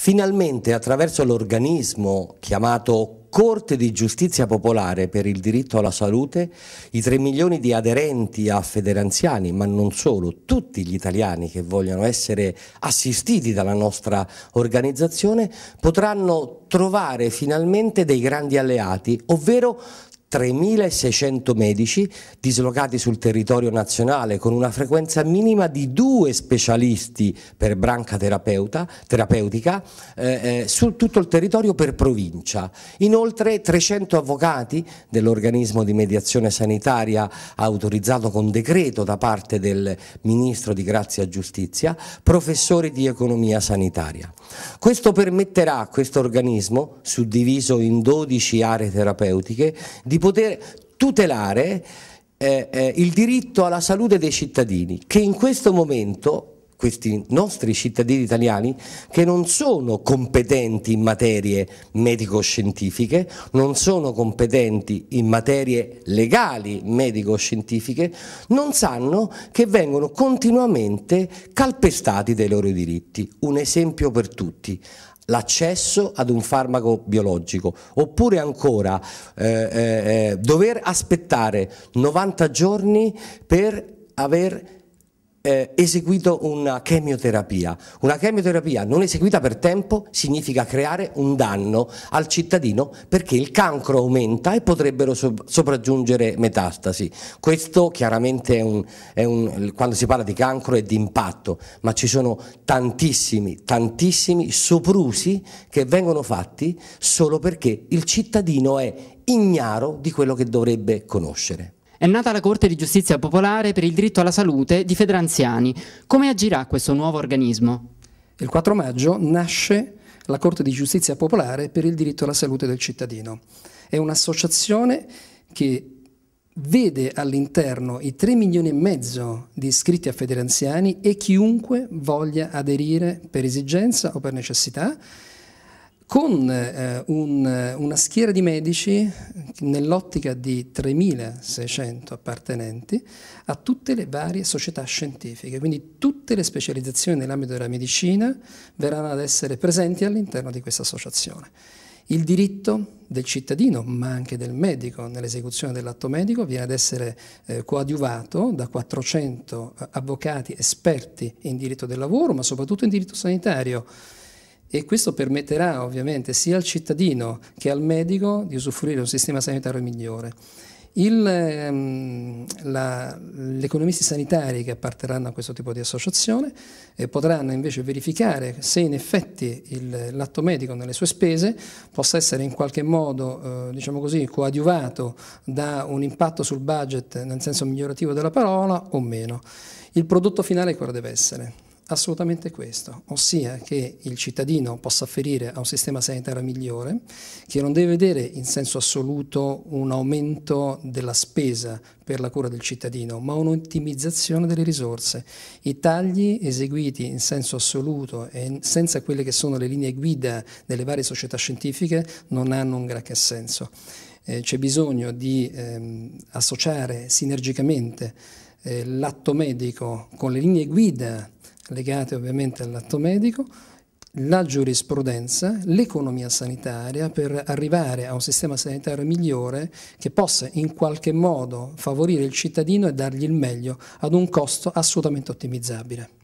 Finalmente attraverso l'organismo chiamato Corte di Giustizia Popolare per il diritto alla salute, i 3 milioni di aderenti a Federanziani, ma non solo, tutti gli italiani che vogliono essere assistiti dalla nostra organizzazione, potranno trovare finalmente dei grandi alleati, ovvero 3.600 medici dislocati sul territorio nazionale con una frequenza minima di due specialisti per branca terapeutica eh, eh, su tutto il territorio per provincia. Inoltre 300 avvocati dell'organismo di mediazione sanitaria autorizzato con decreto da parte del Ministro di Grazia e Giustizia, professori di economia sanitaria. Questo permetterà a questo organismo, suddiviso in 12 aree terapeutiche, di di poter tutelare eh, eh, il diritto alla salute dei cittadini, che in questo momento questi nostri cittadini italiani che non sono competenti in materie medico-scientifiche, non sono competenti in materie legali medico-scientifiche, non sanno che vengono continuamente calpestati dei loro diritti. Un esempio per tutti l'accesso ad un farmaco biologico oppure ancora eh, eh, eh dover aspettare 90 giorni per aver eh, eseguito una chemioterapia. Una chemioterapia non eseguita per tempo significa creare un danno al cittadino perché il cancro aumenta e potrebbero so sopraggiungere metastasi. Questo chiaramente è un, è un, quando si parla di cancro è di impatto, ma ci sono tantissimi, tantissimi soprusi che vengono fatti solo perché il cittadino è ignaro di quello che dovrebbe conoscere. È nata la Corte di Giustizia Popolare per il diritto alla salute di Federanziani. Come agirà questo nuovo organismo? Il 4 maggio nasce la Corte di Giustizia Popolare per il diritto alla salute del cittadino. È un'associazione che vede all'interno i 3 milioni e mezzo di iscritti a Federanziani e chiunque voglia aderire per esigenza o per necessità con eh, un, eh, una schiera di medici nell'ottica di 3.600 appartenenti a tutte le varie società scientifiche, quindi tutte le specializzazioni nell'ambito della medicina verranno ad essere presenti all'interno di questa associazione. Il diritto del cittadino, ma anche del medico nell'esecuzione dell'atto medico, viene ad essere eh, coadiuvato da 400 eh, avvocati esperti in diritto del lavoro, ma soprattutto in diritto sanitario e questo permetterà ovviamente sia al cittadino che al medico di usufruire di un sistema sanitario migliore. Um, gli economisti sanitari che apparterranno a questo tipo di associazione eh, potranno invece verificare se in effetti l'atto medico nelle sue spese possa essere in qualche modo eh, diciamo così, coadiuvato da un impatto sul budget nel senso migliorativo della parola o meno. Il prodotto finale quale deve essere? assolutamente questo, ossia che il cittadino possa afferire a un sistema sanitario migliore, che non deve vedere in senso assoluto un aumento della spesa per la cura del cittadino, ma un'ottimizzazione delle risorse. I tagli eseguiti in senso assoluto e senza quelle che sono le linee guida delle varie società scientifiche non hanno un granché senso. Eh, C'è bisogno di ehm, associare sinergicamente eh, l'atto medico con le linee guida legate ovviamente all'atto medico, la giurisprudenza, l'economia sanitaria per arrivare a un sistema sanitario migliore che possa in qualche modo favorire il cittadino e dargli il meglio ad un costo assolutamente ottimizzabile.